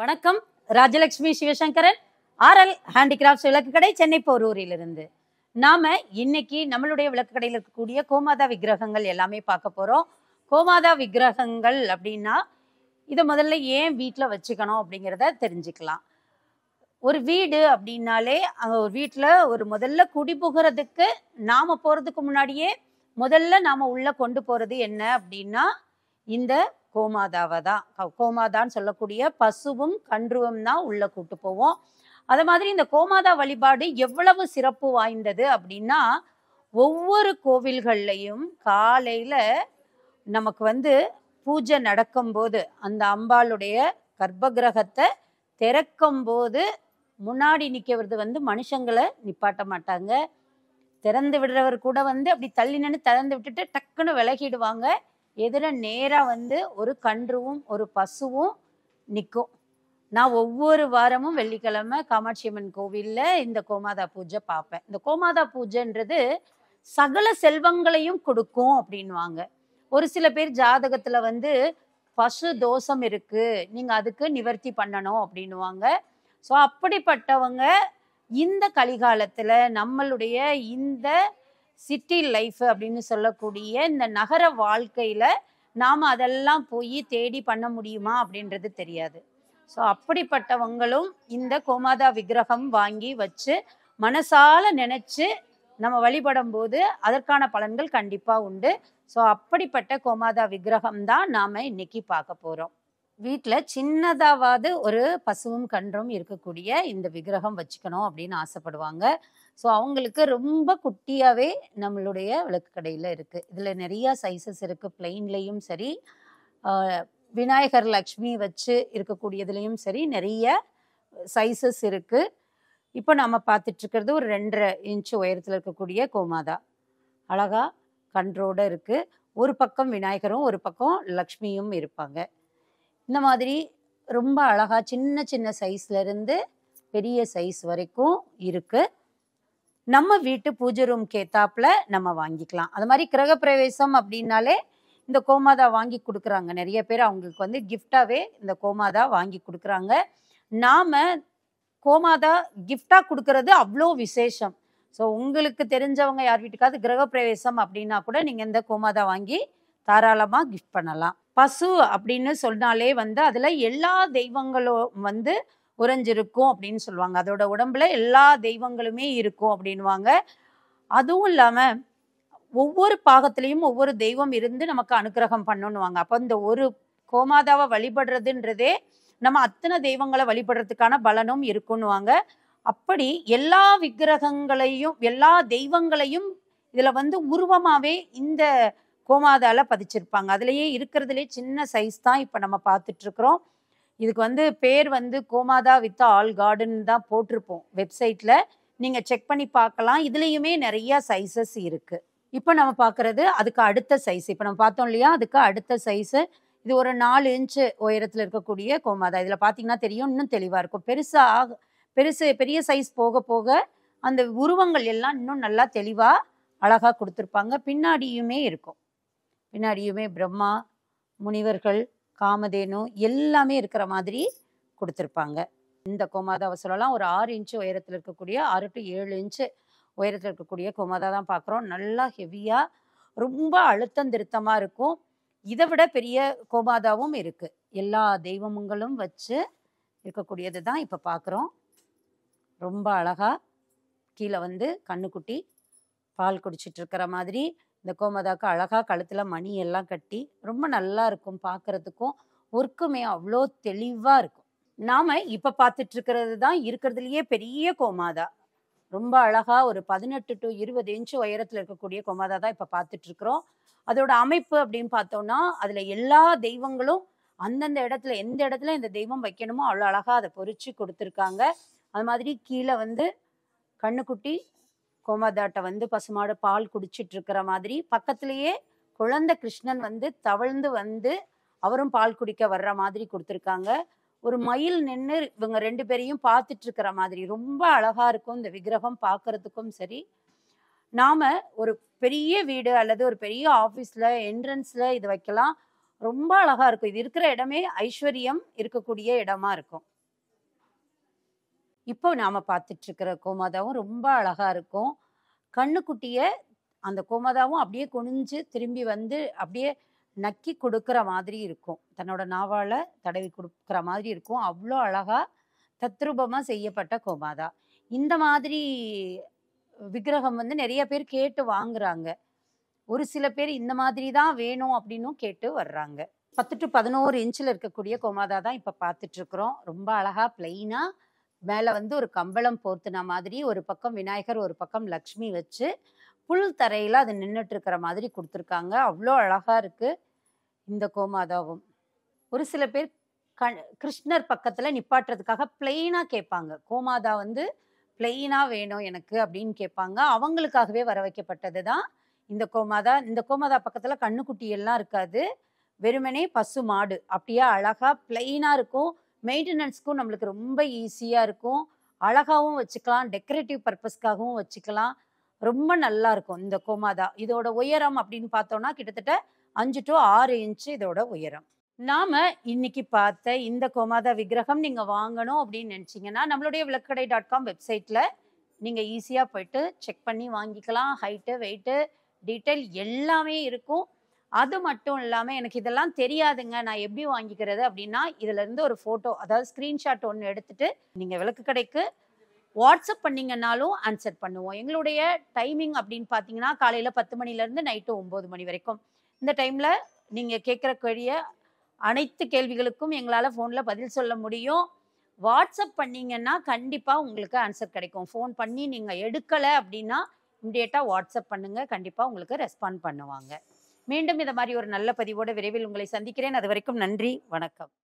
வணக்கம் Rajalakshmi Sivasankaran RL handicrafts விளக்கு கடை சென்னை போரூரிலிருந்து நாம இன்னைக்கு நம்மளுடைய விளக்கு கடையில் இருக்கக்கூடிய கோமாதா விக்கிரகங்கள் எல்லாமே பார்க்க போறோம் கோமாதா விக்கிரகங்கள் அப்படின்னா இதை முதல்ல ஏன் வீட்டில் வச்சுக்கணும் அப்படிங்கிறத தெரிஞ்சுக்கலாம் ஒரு வீடு அப்படின்னாலே ஒரு வீட்டில் ஒரு முதல்ல குடி நாம் போகிறதுக்கு முன்னாடியே முதல்ல நாம் உள்ளே கொண்டு போகிறது என்ன அப்படின்னா இந்த கோமாதாவை தான் கோமாதான்னு சொல்லக்கூடிய பசுவும் கன்றுவும் தான் உள்ளே கூட்டு போவோம் அதை மாதிரி இந்த கோமாதா வழிபாடு எவ்வளவு சிறப்பு வாய்ந்தது அப்படின்னா ஒவ்வொரு கோவில்கள்லையும் காலையில் நமக்கு வந்து பூஜை நடக்கும்போது அந்த அம்பாளுடைய கர்ப்பகிரகத்தை திறக்கும் போது முன்னாடி நிற்கிறது வந்து மனுஷங்களை நிப்பாட்ட மாட்டாங்க திறந்து விடுறவர் கூட வந்து அப்படி தள்ளி நின்று திறந்து விட்டுட்டு டக்குன்னு விலகிடுவாங்க எதிர நேராக வந்து ஒரு கன்றுவும் ஒரு பசுவும் நிற்கும் நான் ஒவ்வொரு வாரமும் வெள்ளிக்கிழமை காமாட்சியம்மன் கோவிலில் இந்த கோமாதா பூஜை பார்ப்பேன் இந்த கோமாதா பூஜைன்றது சகல செல்வங்களையும் கொடுக்கும் அப்படின்வாங்க ஒரு சில பேர் ஜாதகத்தில் வந்து பசு தோஷம் இருக்குது நீங்கள் அதுக்கு நிவர்த்தி பண்ணணும் அப்படின்வாங்க ஸோ அப்படிப்பட்டவங்க இந்த கலிகாலத்தில் நம்மளுடைய இந்த சிட்டி லைஃப் அப்படின்னு சொல்லக்கூடிய இந்த நகர வாழ்க்கையில் நாம் அதெல்லாம் போய் தேடி பண்ண முடியுமா அப்படின்றது தெரியாது ஸோ அப்படிப்பட்டவங்களும் இந்த கோமாதா விக்கிரகம் வாங்கி வச்சு மனசால நினச்சி நம்ம வழிபடும் போது அதற்கான பலன்கள் கண்டிப்பாக உண்டு ஸோ அப்படிப்பட்ட கோமாதா விக்கிரகம் தான் நாம் இன்னைக்கு பார்க்க போகிறோம் வீட்டில் சின்னதாவது ஒரு பசுவும் கன்றும் இருக்கக்கூடிய இந்த விக்கிரகம் வச்சுக்கணும் அப்படின்னு ஆசைப்படுவாங்க ஸோ அவங்களுக்கு ரொம்ப குட்டியாகவே நம்மளுடைய விளக்கு கடையில் இருக்குது இதில் நிறையா சைஸஸ் இருக்குது பிளெயின்லேயும் சரி விநாயகர் லக்ஷ்மி வச்சு இருக்கக்கூடியதுலேயும் சரி நிறைய சைஸஸ் இருக்குது இப்போ நம்ம பார்த்துட்ருக்கிறது ஒரு ரெண்டரை இன்ச்சு உயரத்தில் இருக்கக்கூடிய கோமாதா அழகாக கன்றோடு இருக்குது ஒரு பக்கம் விநாயகரும் ஒரு பக்கம் லக்ஷ்மியும் இருப்பாங்க இந்த மாதிரி ரொம்ப அழகாக சின்ன சின்ன சைஸ்லேருந்து பெரிய சைஸ் வரைக்கும் இருக்குது நம்ம வீட்டு பூஜை ரூம் கேத்தாப்பில் நம்ம வாங்கிக்கலாம் அது மாதிரி கிரகப்பிரவேசம் அப்படின்னாலே இந்த கோமாதா வாங்கி கொடுக்குறாங்க நிறைய பேர் அவங்களுக்கு வந்து கிஃப்டாகவே இந்த கோமாதா வாங்கி கொடுக்குறாங்க நாம் கோமாதா கிஃப்டாக கொடுக்கறது அவ்வளோ விசேஷம் ஸோ உங்களுக்கு தெரிஞ்சவங்க யார் வீட்டுக்காவது கிரகப்பிரவேசம் அப்படின்னா கூட நீங்கள் இந்த கோமாதா வாங்கி தாராளமாக கிஃப்ட் பண்ணலாம் பசு அப்படின்னு சொன்னாலே வந்து அதில் எல்லா தெய்வங்களும் வந்து உறைஞ்சிருக்கும் அப்படின்னு சொல்லுவாங்க அதோட உடம்புல எல்லா தெய்வங்களுமே இருக்கும் அப்படின்வாங்க அதுவும் இல்லாமல் ஒவ்வொரு பாகத்திலையும் ஒவ்வொரு தெய்வம் இருந்து நமக்கு அனுகிரகம் பண்ணணுவாங்க அப்போ இந்த ஒரு கோமாதாவை வழிபடுறதுன்றதே நம்ம அத்தனை தெய்வங்களை வழிபடுறதுக்கான பலனும் இருக்குன்னுவாங்க அப்படி எல்லா விக்கிரகங்களையும் எல்லா தெய்வங்களையும் இதில் வந்து உருவமாகவே இந்த கோமாதால பதிச்சிருப்பாங்க அதுலேயே இருக்கிறதுலே சின்ன சைஸ் தான் இப்போ நம்ம பார்த்துட்ருக்குறோம் இதுக்கு வந்து பேர் வந்து கோமாதா வித் ஆல் கார்டன் தான் போட்டிருப்போம் வெப்சைட்டில் நீங்கள் செக் பண்ணி பார்க்கலாம் இதுலயுமே நிறைய சைஸஸ் இருக்குது இப்போ நம்ம பார்க்குறது அதுக்கு அடுத்த சைஸ் இப்போ நம்ம பார்த்தோம் இல்லையா அதுக்கு அடுத்த சைஸு இது ஒரு நாலு இன்ச்சு உயரத்தில் இருக்கக்கூடிய கோமாதா இதில் பார்த்தீங்கன்னா தெரியும் இன்னும் தெளிவாக இருக்கும் பெருசாக பெருசு பெரிய சைஸ் போக போக அந்த உருவங்கள் எல்லாம் இன்னும் நல்லா தெளிவாக அழகாக கொடுத்துருப்பாங்க பின்னாடியுமே இருக்கும் பின்னாடியுமே பிரம்மா முனிவர்கள் காமதேனு எல்லாமே இருக்கிற மாதிரி கொடுத்துருப்பாங்க இந்த கோமாதாவை சொல்லலாம் ஒரு ஆறு இன்ச்சு உயரத்தில் இருக்கக்கூடிய ஆறு டு ஏழு இன்ச்சு உயரத்தில் இருக்கக்கூடிய கோமாதா தான் பார்க்குறோம் நல்லா ஹெவியாக ரொம்ப அழுத்தம் திருத்தமாக இருக்கும் இதை விட பெரிய கோமாதாவும் இருக்குது எல்லா தெய்வமுங்களும் வச்சு இருக்கக்கூடியது தான் இப்போ பார்க்குறோம் ரொம்ப அழகாக கீழே வந்து கண்ணுக்குட்டி பால் குடிச்சிட்டு இருக்கிற மாதிரி இந்த கோமதாக்கு அழகாக கழுத்தில் மணி எல்லாம் கட்டி ரொம்ப நல்லா இருக்கும் பார்க்குறதுக்கும் ஒர்க்குமே அவ்வளோ தெளிவாக இருக்கும் நாம் இப்போ பார்த்துட்ருக்கிறது தான் இருக்கிறதுலையே பெரிய கோமாதா ரொம்ப அழகாக ஒரு பதினெட்டு டு இருபது இன்ச்சு உயரத்தில் இருக்கக்கூடிய கோமாதா தான் இப்போ பார்த்துட்ருக்குறோம் அதோட அமைப்பு அப்படின்னு பார்த்தோம்னா அதில் எல்லா தெய்வங்களும் அந்தந்த இடத்துல எந்த இடத்துல இந்த தெய்வம் வைக்கணுமோ அவ்வளோ அழகாக அதை பொறிச்சு கொடுத்துருக்காங்க அது மாதிரி கீழே வந்து கண்ணுக்குட்டி கோமதாட்டை வந்து பசுமாடு பால் குடிச்சிட்டு இருக்கிற மாதிரி பக்கத்திலேயே குழந்தை கிருஷ்ணன் வந்து தவழ்ந்து வந்து அவரும் பால் குடிக்க வர்ற மாதிரி கொடுத்துருக்காங்க ஒரு மயில் நின்று இவங்க ரெண்டு பேரையும் பார்த்துட்டு இருக்கிற மாதிரி ரொம்ப அழகா இருக்கும் இந்த விக்கிரகம் பார்க்கறதுக்கும் சரி நாம ஒரு பெரிய வீடு அல்லது ஒரு பெரிய ஆஃபீஸ்ல என்ட்ரன்ஸ்ல இது வைக்கலாம் ரொம்ப அழகா இருக்கும் இது இருக்கிற இடமே ஐஸ்வர்யம் இருக்கக்கூடிய இடமா இருக்கும் இப்போ நாம் பார்த்துட்ருக்கிற கோமாதாவும் ரொம்ப அழகாக இருக்கும் கண்ணுக்குட்டியை அந்த கோமாதாவும் அப்படியே குனிஞ்சு திரும்பி வந்து அப்படியே நக்கி கொடுக்குற மாதிரி இருக்கும் தன்னோட நாவால் தடவி கொடுக்குற மாதிரி இருக்கும் அவ்வளோ அழகாக தத்ரூபமாக செய்யப்பட்ட கோமாதா இந்த மாதிரி விக்கிரகம் வந்து நிறைய பேர் கேட்டு வாங்குறாங்க ஒரு சில பேர் இந்த மாதிரி தான் வேணும் அப்படின்னும் கேட்டு வர்றாங்க பத்து டு பதினோரு இன்ச்சில் இருக்கக்கூடிய கோமாதா தான் இப்போ பார்த்துட்ருக்குறோம் ரொம்ப அழகாக பிளெயினாக மேலே வந்து ஒரு கம்பளம் போர்த்துன மாதிரி ஒரு பக்கம் விநாயகர் ஒரு பக்கம் லக்ஷ்மி வச்சு புல் தரையில் அது நின்றுட்டு இருக்கிற மாதிரி கொடுத்துருக்காங்க அவ்வளோ அழகாக இருக்குது இந்த கோமாதாவும் ஒரு சில பேர் க கிருஷ்ணர் பக்கத்தில் நிப்பாட்டுறதுக்காக பிளெயினாக கேட்பாங்க கோமாதா வந்து பிளெயினாக வேணும் எனக்கு அப்படின்னு கேட்பாங்க அவங்களுக்காகவே வர வைக்கப்பட்டது தான் இந்த கோமாதா இந்த கோமாதா பக்கத்தில் கண்ணுக்குட்டி எல்லாம் இருக்காது வெறுமனே பசு மாடு அப்படியே அழகாக பிளெயினாக இருக்கும் மெயின்டெனன்ஸ்க்கும் நம்மளுக்கு ரொம்ப ஈஸியாக இருக்கும் அழகாகவும் வச்சுக்கலாம் டெக்கரேட்டிவ் பர்பஸ்க்காகவும் வச்சுக்கலாம் ரொம்ப நல்லா இருக்கும் இந்த கோமாதா இதோட உயரம் அப்படின்னு பார்த்தோம்னா கிட்டத்தட்ட அஞ்சு டு ஆறு இன்ச்சு இதோட உயரம் நாம இன்னைக்கு பார்த்த இந்த கோமாதா விக்கிரகம் நீங்க வாங்கணும் அப்படின்னு நினைச்சீங்கன்னா நம்மளுடைய விளக்கடை டாட் காம் வெப்சைட்ல நீங்க ஈஸியா போயிட்டு செக் பண்ணி வாங்கிக்கலாம் ஹைட்டு வெயிட்டு டீட்டெயில் எல்லாமே இருக்கும் அது மட்டும் இல்லாமல் எனக்கு இதெல்லாம் தெரியாதுங்க நான் எப்படி வாங்கிக்கிறது அப்படின்னா இதுலேருந்து ஒரு ஃபோட்டோ அதாவது ஸ்க்ரீன்ஷாட் ஒன்று எடுத்துட்டு நீங்கள் விளக்கு கடைக்கு வாட்ஸ்அப் பண்ணிங்கன்னாலும் ஆன்சர் பண்ணுவோம் எங்களுடைய டைமிங் அப்படின்னு பார்த்தீங்கன்னா காலையில் பத்து மணிலேருந்து நைட்டு ஒம்பது மணி வரைக்கும் இந்த டைமில் நீங்கள் கேட்குற கேள்விய அனைத்து கேள்விகளுக்கும் எங்களால் ஃபோனில் பதில் சொல்ல முடியும் வாட்ஸ்அப் பண்ணிங்கன்னா கண்டிப்பாக உங்களுக்கு ஆன்சர் கிடைக்கும் ஃபோன் பண்ணி நீங்கள் எடுக்கலை அப்படின்னா இம்மிடியேட்டாக வாட்ஸ்அப் பண்ணுங்கள் கண்டிப்பாக உங்களுக்கு ரெஸ்பாண்ட் பண்ணுவாங்க மீண்டும் இந்த மாதிரி ஒரு நல்ல பதிவோட விரைவில் உங்களை சந்திக்கிறேன் அது வரைக்கும் நன்றி வணக்கம்